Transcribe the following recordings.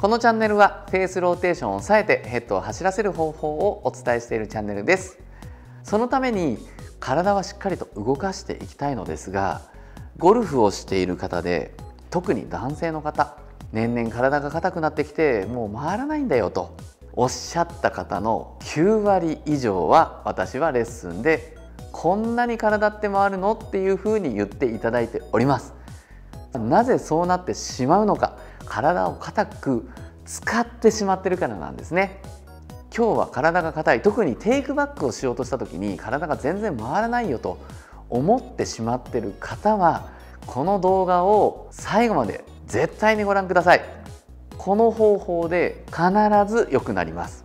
このチャンネルはフェースローテーションを抑えてヘッドを走らせる方法をお伝えしているチャンネルですそのために体はしっかりと動かしていきたいのですがゴルフをしている方で特に男性の方年々体が硬くなってきてもう回らないんだよとおっしゃった方の9割以上は私はレッスンでこんなに体って回るのっていうふうに言っていただいておりますなぜそうなってしまうのか体を硬く使ってしまってるからなんですね今日は体が硬い特にテイクバックをしようとした時に体が全然回らないよと思ってしまってる方はこの動画を最後まで絶対にご覧くださいこの方法で必ず良くなります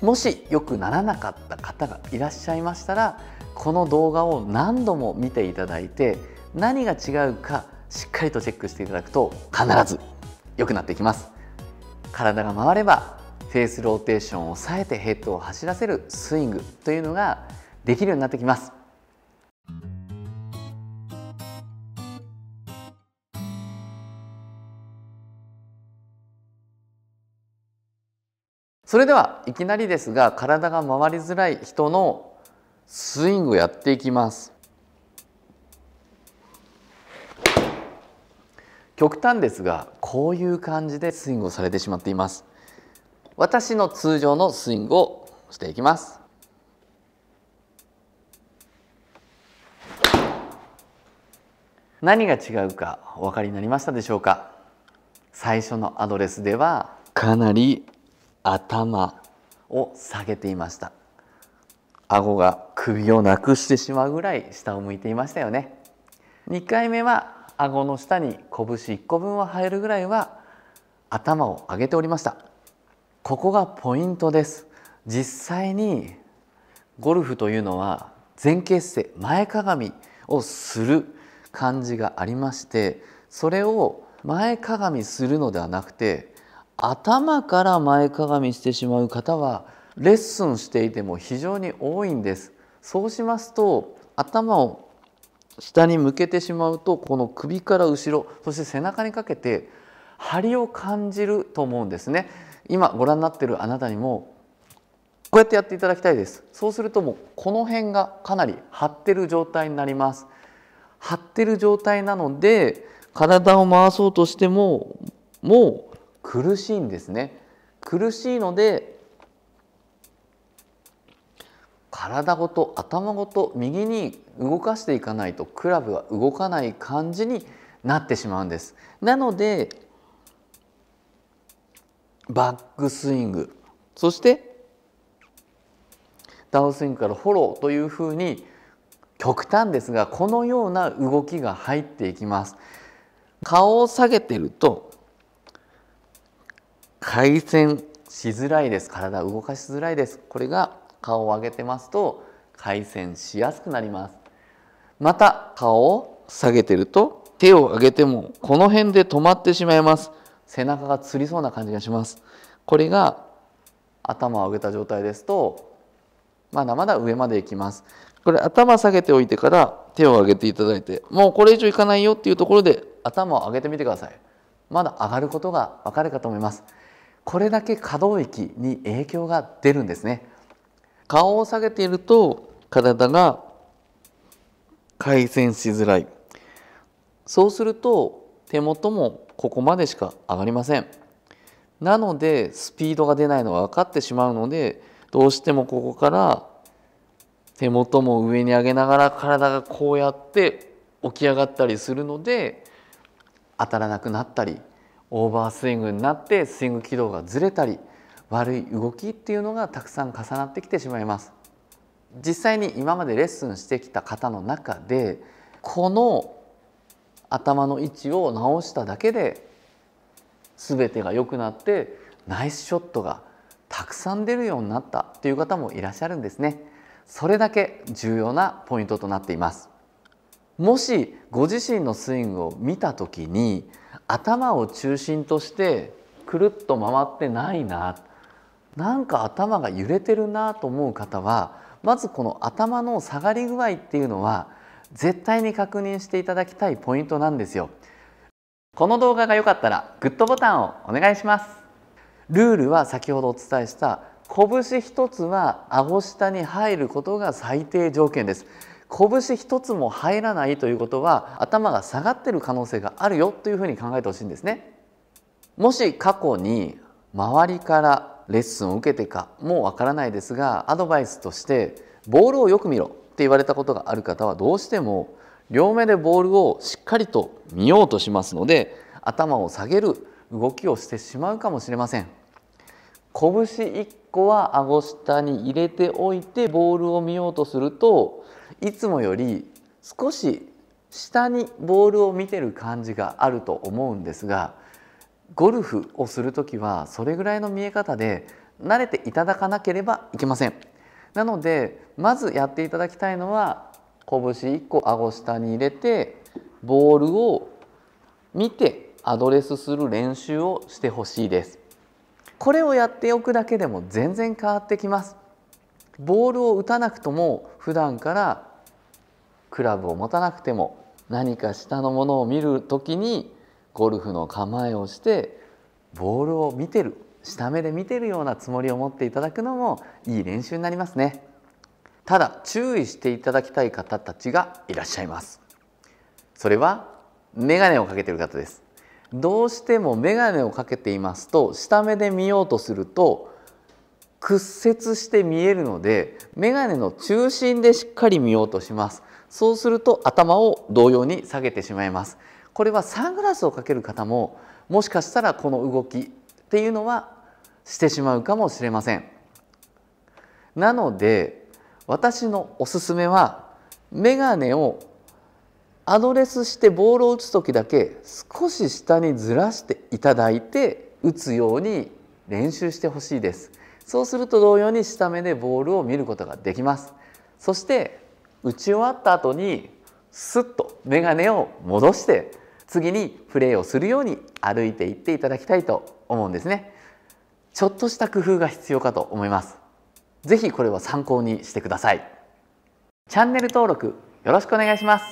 もし良くならなかった方がいらっしゃいましたらこの動画を何度も見ていただいて何が違うかしっかりとチェックしていただくと必ず良くなってきます体が回ればフェースローテーションを抑えてヘッドを走らせるスイングというのができるようになってきますそれではいきなりですが体が回りづらい人のスイングをやっていきます極端ですがこういう感じでスイングをされてしまっています私の通常のスイングをしていきます何が違うかお分かりになりましたでしょうか最初のアドレスではかなり頭を下げていました顎が首をなくしてしまうぐらい下を向いていましたよね2回目は顎の下に拳1個分は入るぐらいは頭を上げておりましたここがポイントです実際にゴルフというのは前傾姿勢前かがみをする感じがありましてそれを前かがみするのではなくて頭から前かがみしてしまう方はレッスンしていても非常に多いんですそうしますと頭を下に向けてしまうとこの首から後ろそして背中にかけて張りを感じると思うんですね今ご覧になってるあなたにもこうやってやっていただきたいですそうするともうこの辺がかなり張ってる状態になります張ってる状態なので体を回そうとしてももう苦しいんですね苦しいので体ごと頭ごと右に動かしていかないとクラブは動かない感じになってしまうんです。なのでバックスイングそしてダウンスイングからフォローというふうに極端ですがこのような動きが入っていきます。顔を下げてると回線しづらいです体動かしづらいですこれが顔を上げてますと回旋しやすくなりますまた顔を下げてると手を上げてもこの辺で止まってしまいます背中がつりそうな感じがしますこれが頭を上げた状態ですとまだまだ上まで行きますこれ頭下げておいてから手を上げていただいてもうこれ以上いかないよっていうところで頭を上げてみてくださいまだ上がることがわかるかと思いますこれだけ可動域に影響が出るんですね顔を下げていると体が改善しづらいそうすると手元もここまでしか上がりませんなのでスピードが出ないのが分かってしまうのでどうしてもここから手元も上に上げながら体がこうやって起き上がったりするので当たらなくなったりオーバースイングになってスイング軌道がずれたり悪い動きっていうのがたくさん重なってきてしまいます実際に今までレッスンしてきた方の中でこの頭の位置を直しただけで全てが良くなってナイスショットがたくさん出るようになったという方もいらっしゃるんですねそれだけ重要なポイントとなっていますもしご自身のスイングを見た時に頭を中心としてくるっと回ってないななんか頭が揺れてるなと思う方はまずこの頭の下がり具合っていうのは絶対に確認していただきたいポイントなんですよこの動画が良かったらグッドボタンをお願いしますルールは先ほどお伝えした拳一つは顎下に入ることが最低条件です拳一つも入らないということは頭が下がっている可能性があるよというふうに考えてほしいんですねもし過去に周りからレッスンを受けてかもうわからないですがアドバイスとしてボールをよく見ろって言われたことがある方はどうしても両目でボールをしっかりと見ようとしますので頭を下げる動きをしてしまうかもしれません拳1個は顎下に入れておいてボールを見ようとするといつもより少し下にボールを見てる感じがあると思うんですがゴルフをする時はそれぐらいの見え方で慣れていただかなければいけませんなのでまずやっていただきたいのは拳1個顎下に入れてボールを見てアドレスする練習をしてほしいですこれをやっておくだけでも全然変わってきますボールを打たなくとも普段からクラブを持たなくても何か下のものを見る時にゴルフの構えをしてボールを見てる下目で見てるようなつもりを持っていただくのもいい練習になりますねただ注意していただきたい方たちがいらっしゃいますそれはメガネをかけてる方ですどうしてもメガネをかけていますと下目で見ようとすると屈折して見えるのでメガネの中心でしっかり見ようとしますそうすると頭を同様に下げてしまいますこれはサングラスをかける方ももしかしたらこの動きっていうのはしてしまうかもしれませんなので私のおすすめは眼鏡をアドレスしてボールを打つ時だけ少し下にずらしていただいて打つように練習してほしいですそうすると同様に下目でボールを見ることができますそして打ち終わった後にスッと眼鏡を戻して次にプレーをするように歩いていっていただきたいと思うんですねちょっとした工夫が必要かと思いますぜひこれは参考にしてくださいチャンネル登録よろしくお願いします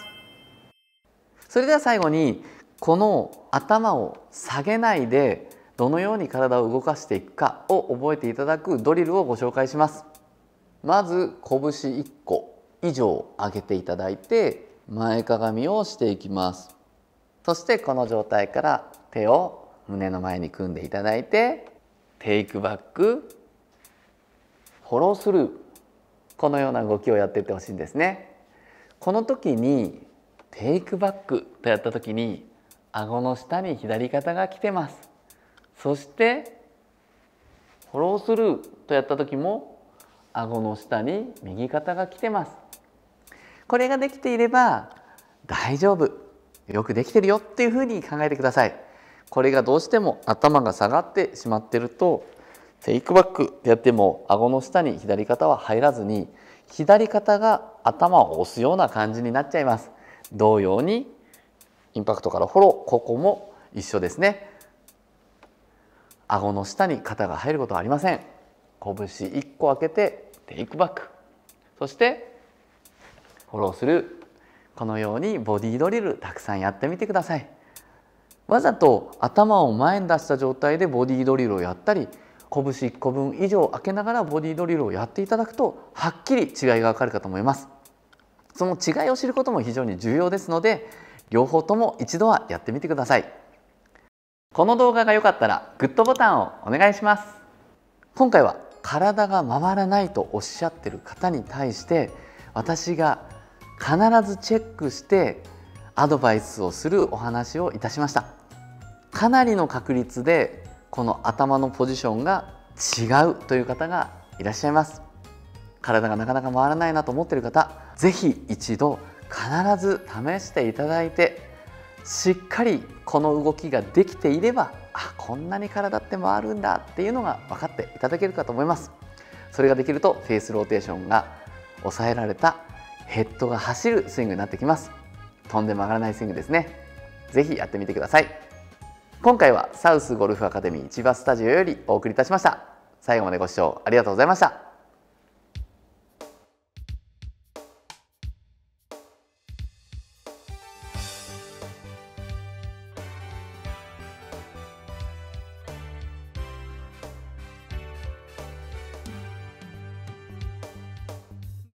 それでは最後にこの頭を下げないでどのように体を動かしていくかを覚えていただくドリルをご紹介しますまず拳1個以上上げていただいて前かがみをしていきますそしてこの状態から手を胸の前に組んでいただいてテイクバックフォロースルーこのような動きをやっていってほしいんですね。この時にテイクバックとやった時に顎の下に左肩が来てます。そしてフォロースルーとやった時も顎の下に右肩が来てます。これができていれば大丈夫よくできてるよっていうふうに考えてください。これがどうしても頭が下がってしまってるとテイクバックってやっても顎の下に左肩は入らずに左肩が頭を押すような感じになっちゃいます。同様にインパクトからフォローここも一緒ですね。顎の下に肩が入ることはありません。拳1個開けてテイクバックそしてフォローするこのようにボディドリルたくさんやってみてくださいわざと頭を前に出した状態でボディドリルをやったり拳1個分以上開けながらボディドリルをやっていただくとはっきり違いがわかるかと思いますその違いを知ることも非常に重要ですので両方とも一度はやってみてくださいこの動画が良かったらグッドボタンをお願いします今回は体が回らないとおっしゃってる方に対して私が必ずチェックしてアドバイスをするお話をいたしましたかなりの確率でこの頭のポジションが違うという方がいらっしゃいます体がなかなか回らないなと思っている方是非一度必ず試していただいてしっかりこの動きができていればあこんなに体って回るんだっていうのが分かっていただけるかと思いますそれができるとフェイスローテーションが抑えられたヘッドが走るスイングになってきます飛んで曲がらないスイングですねぜひやってみてください今回はサウスゴルフアカデミー千葉スタジオよりお送りいたしました最後までご視聴ありがとうございました